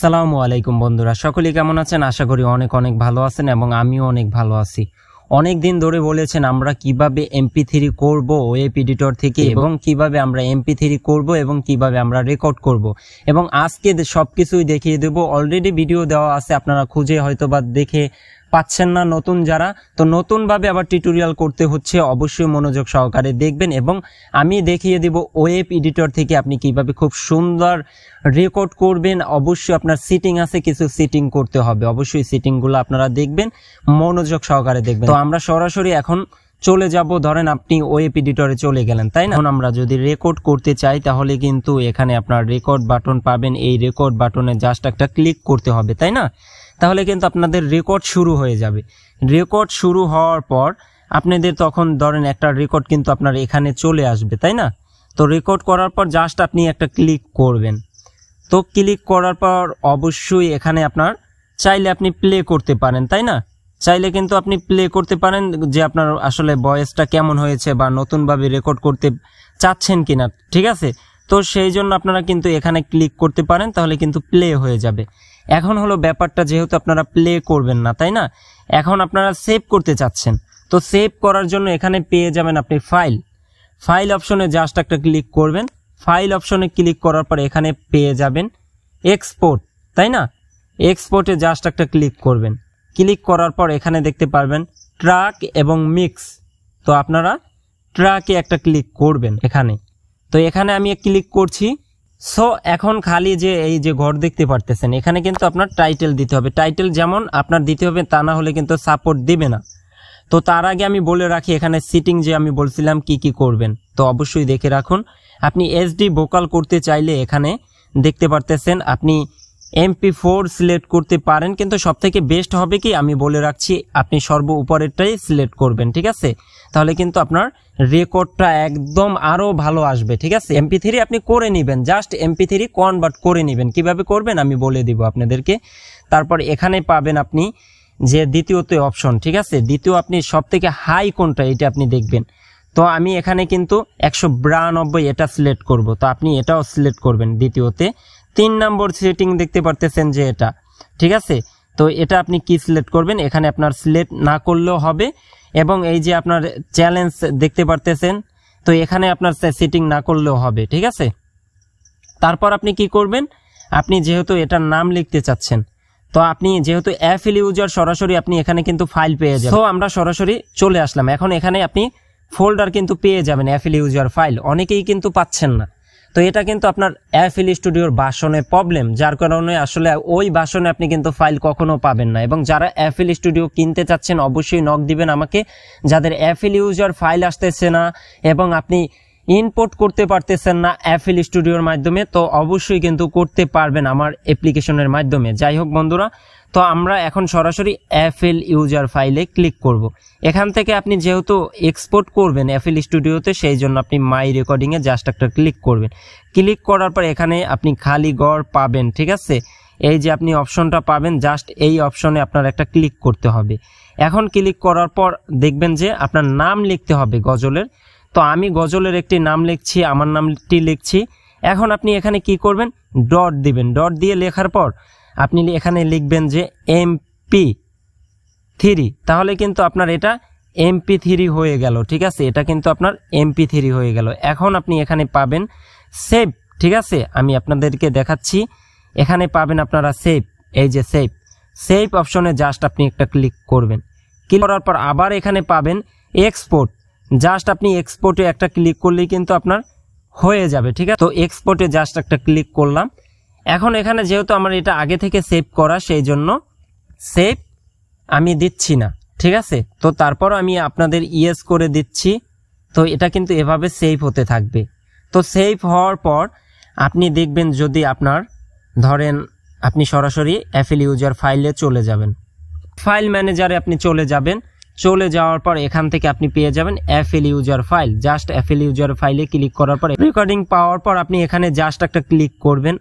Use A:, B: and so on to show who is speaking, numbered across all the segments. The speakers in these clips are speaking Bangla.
A: আসসালামু আলাইকুম বন্ধুরা সকলেই কেমন আছেন আশা করি অনেক অনেক ভালো আছেন এবং আমিও অনেক ভালো আছি অনেক দিন ধরে বলেছেন আমরা কিভাবে এমপি থ্রি করবো ওয়েব এডিটর থেকে এবং কিভাবে আমরা এমপি থ্রি করবো এবং কিভাবে আমরা রেকর্ড করব। এবং আজকে সব কিছুই দেখিয়ে দেব অলরেডি ভিডিও দেওয়া আছে আপনারা খুঁজে হয়তো বা দেখে পাচ্ছেন না নতুন যারা তো নতুনভাবে আবার টিউটোরিয়াল করতে হচ্ছে অবশ্যই মনোযোগ সহকারে দেখবেন এবং আমি দেখিয়ে দেব ওয়েব এডিটর থেকে আপনি কিভাবে খুব সুন্দর রেকর্ড করবেন অবশ্যই আপনার সিটিং আছে কিছু সিটিং করতে হবে অবশ্যই সিটিংগুলো আপনারা দেখবেন মনোযোগ সহকারে দেখবেন তো আমরা সরাসরি এখন চলে যাব ধরেন আপনি ওয়েব এডিটরে চলে গেলেন তাই না এখন আমরা যদি রেকর্ড করতে চাই তাহলে কিন্তু এখানে আপনার রেকর্ড বাটন পাবেন এই রেকর্ড বাটনে জাস্ট একটা ক্লিক করতে হবে তাই না তাহলে কিন্তু আপনাদের রেকর্ড শুরু হয়ে যাবে রেকর্ড শুরু হওয়ার পর আপনাদের তখন ধরেন একটা রেকর্ড কিন্তু আপনার এখানে চলে আসবে তাই না তো রেকর্ড করার পর জাস্ট আপনি একটা ক্লিক করবেন তো ক্লিক করার পর অবশ্যই এখানে আপনার চাইলে আপনি প্লে করতে পারেন তাই না চাইলে কিন্তু আপনি প্লে করতে পারেন যে আপনার আসলে বয়েসটা কেমন হয়েছে বা নতুনভাবে রেকর্ড করতে চাচ্ছেন কিনা ঠিক আছে তো সেই জন্য আপনারা কিন্তু এখানে ক্লিক করতে পারেন তাহলে কিন্তু প্লে হয়ে যাবে এখন হলো ব্যাপারটা যেহেতু আপনারা প্লে করবেন না তাই না এখন আপনারা সেভ করতে চাচ্ছেন তো সেভ করার জন্য এখানে পেয়ে যাবেন আপনি ফাইল ফাইল অপশনে জাস্ট একটা ক্লিক করবেন ফাইল অপশনে ক্লিক করার পর এখানে পেয়ে যাবেন এক্সপোর্ট তাই না এক্সপোর্টে জাস্ট একটা ক্লিক করবেন ক্লিক করার পর এখানে দেখতে পারবেন ট্রাক এবং মিক্স তো আপনারা ট্রাকে একটা ক্লিক করবেন এখানে তো এখানে আমি ক্লিক করছি সো এখন খালি যে এই যে ঘর দেখতে পারতেছেন এখানে কিন্তু আপনার টাইটেল দিতে হবে টাইটেল যেমন আপনার দিতে হবে তা না হলে কিন্তু সাপোর্ট দিবে না তো তার আগে আমি বলে রাখি এখানে সিটিং যে আমি বলছিলাম কি কি করবেন তো অবশ্যই দেখে রাখুন আপনি এসডি ভোকাল করতে চাইলে এখানে দেখতে পারতেছেন আপনি এমপি ফোর সিলেক্ট করতে পারেন কিন্তু সবথেকে বেস্ট হবে কি আমি বলে রাখছি আপনি সর্ব উপরেরটাই সিলেক্ট করবেন ঠিক আছে তাহলে কিন্তু আপনার রেকর্ডটা একদম আরও ভালো আসবে ঠিক আছে এমপি থ্রি আপনি করে নেবেন জাস্ট এমপি থ্রি কনভার্ট করে নেবেন কিভাবে করবেন আমি বলে দিব আপনাদেরকে তারপর এখানে পাবেন আপনি যে দ্বিতীয়তে অপশন ঠিক আছে দ্বিতীয় আপনি সবথেকে হাই কোনটা এটা আপনি দেখবেন তো আমি এখানে কিন্তু একশো বিরানব্বই এটা সিলেক্ট করব তো আপনি এটাও সিলেক্ট করবেন দ্বিতীয়তে তিন নম্বর সেটিং দেখতে পারতেছেন যে এটা ঠিক আছে তো এটা আপনি কি সিলেক্ট করবেন এখানে আপনার সিলেক্ট না করলেও হবে এবং এই যে আপনার চ্যালেঞ্জ দেখতে পারতেছেন তো এখানে আপনার সেটিং না করলেও হবে ঠিক আছে তারপর আপনি কি করবেন আপনি যেহেতু এটার নাম লিখতে চাচ্ছেন তো আপনি যেহেতু অ্যাফিল ইউজার সরাসরি আপনি এখানে কিন্তু ফাইল পেয়ে যাবেন তো আমরা সরাসরি চলে আসলাম এখন এখানে আপনি ফোল্ডার কিন্তু পেয়ে যাবেন অ্যাফিল ইউজার ফাইল অনেকেই কিন্তু পাচ্ছেন না তো এটা কিন্তু আপনার অ্যাফিল স্টুডিওর বাসনে প্রবলেম যার কারণে আসলে ওই বাসনে আপনি কিন্তু ফাইল কখনো পাবেন না এবং যারা অ্যাফিল স্টুডিও কিনতে চাচ্ছেন অবশ্যই নক দিবেন আমাকে যাদের অ্যাফিল ইউজার ফাইল আসতেছে না এবং আপনি ইনপোর্ট করতে পারতেছেন না অ্যাপেল স্টুডিওর মাধ্যমে তো অবশ্যই কিন্তু করতে পারবেন আমার অ্যাপ্লিকেশনের মাধ্যমে যাই হোক বন্ধুরা তো আমরা এখন সরাসরি অ্যাপেল ইউজার ফাইলে ক্লিক করব। এখান থেকে আপনি যেহেতু এক্সপোর্ট করবেন অ্যাপেল স্টুডিওতে সেই জন্য আপনি মাই রেকর্ডিংয়ে জাস্ট একটা ক্লিক করবেন ক্লিক করার পর এখানে আপনি খালি গড় পাবেন ঠিক আছে এই যে আপনি অপশনটা পাবেন জাস্ট এই অপশনে আপনার একটা ক্লিক করতে হবে এখন ক্লিক করার পর দেখবেন যে আপনার নাম লিখতে হবে গজলের তো আমি গজলের একটি নাম লিখছি আমার নামটি লিখছি এখন আপনি এখানে কি করবেন ডট দিবেন ডট দিয়ে লেখার পর আপনি এখানে লিখবেন যে এমপি থ্রি তাহলে কিন্তু আপনার এটা এমপি থ্রি হয়ে গেল ঠিক আছে এটা কিন্তু আপনার এমপি থ্রি হয়ে গেল এখন আপনি এখানে পাবেন সেভ ঠিক আছে আমি আপনাদেরকে দেখাচ্ছি এখানে পাবেন আপনারা সেভ এই যে সেভ সেভ অপশনে জাস্ট আপনি একটা ক্লিক করবেন ক্লিক করার পর আবার এখানে পাবেন এক্সপোর্ট জাস্ট আপনি এক্সপোর্টে একটা ক্লিক করলেই কিন্তু আপনার হয়ে যাবে ঠিক আছে তো এক্সপোর্টে জাস্ট একটা ক্লিক করলাম এখন এখানে যেহেতু আমার এটা আগে থেকে সেভ করা সেই জন্য সেভ আমি দিচ্ছি না ঠিক আছে তো তারপর আমি আপনাদের ইয়েস করে দিচ্ছি তো এটা কিন্তু এভাবে সেভ হতে থাকবে তো সেভ হওয়ার পর আপনি দেখবেন যদি আপনার ধরেন আপনি সরাসরি অ্যাফিল ইউজার ফাইলে চলে যাবেন ফাইল ম্যানেজারে আপনি চলে যাবেন চলে যাওয়ার পর এখান থেকে আপনি পেয়ে যাবেন Apple user file just Apple user ফাইলে ক্লিক করার পর রেকর্ডিং পাওয়ার পর আপনি এখানে জাস্ট একটা ক্লিক করবেন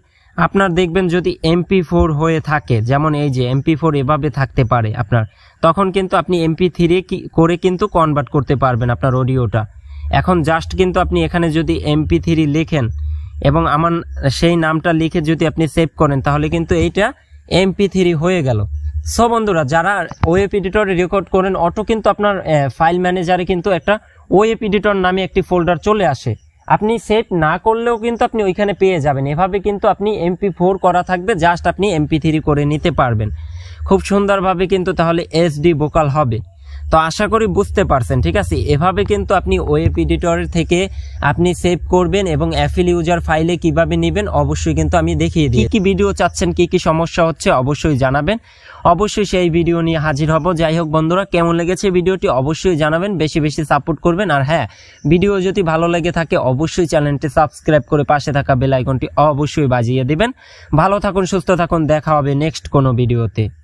A: আপনার দেখবেন যদি এমপি ফোর হয়ে থাকে যেমন এই যে এমপি ফোর এভাবে থাকতে পারে আপনার তখন কিন্তু আপনি এমপি থ্রি করে কিন্তু কনভার্ট করতে পারবেন আপনার অডিওটা এখন জাস্ট কিন্তু আপনি এখানে যদি এমপি থ্রি লেখেন এবং আমার সেই নামটা লিখে যদি আপনি সেভ করেন তাহলে কিন্তু এইটা এমপি থ্রি হয়ে গেল সো বন্ধুরা যারা ওয়েব এডিটরে রেকর্ড করেন অটো কিন্তু আপনার ফাইল ম্যানেজারে কিন্তু একটা ওয়েব এডিটর নামে একটি ফোল্ডার চলে আসে আপনি সেট না করলেও কিন্তু আপনি ওইখানে পেয়ে যাবেন এভাবে কিন্তু আপনি এমপি ফোর করা থাকবে জাস্ট আপনি এমপি থ্রি করে নিতে পারবেন খুব সুন্দরভাবে কিন্তু তাহলে এসডি ভোকাল হবে তো আশা করি বুঝতে পারছেন ঠিক আছে এভাবে কিন্তু আপনি ওয়েব এডিটরের থেকে আপনি সেভ করবেন এবং অ্যাফিল ইউজার ফাইলে কিভাবে নেবেন অবশ্যই কিন্তু আমি দেখিয়ে দিই কি ভিডিও চাচ্ছেন কি কি সমস্যা হচ্ছে অবশ্যই জানাবেন অবশ্যই সেই ভিডিও নিয়ে হাজির হব যাই হোক বন্ধুরা কেমন লেগেছে ভিডিওটি অবশ্যই জানাবেন বেশি বেশি সাপোর্ট করবেন আর হ্যাঁ ভিডিও যদি ভালো লেগে থাকে অবশ্যই চ্যানেলটি সাবস্ক্রাইব করে পাশে থাকা বেল আইকনটি অবশ্যই বাজিয়ে দিবেন ভালো থাকুন সুস্থ থাকুন দেখা হবে নেক্সট কোনো ভিডিওতে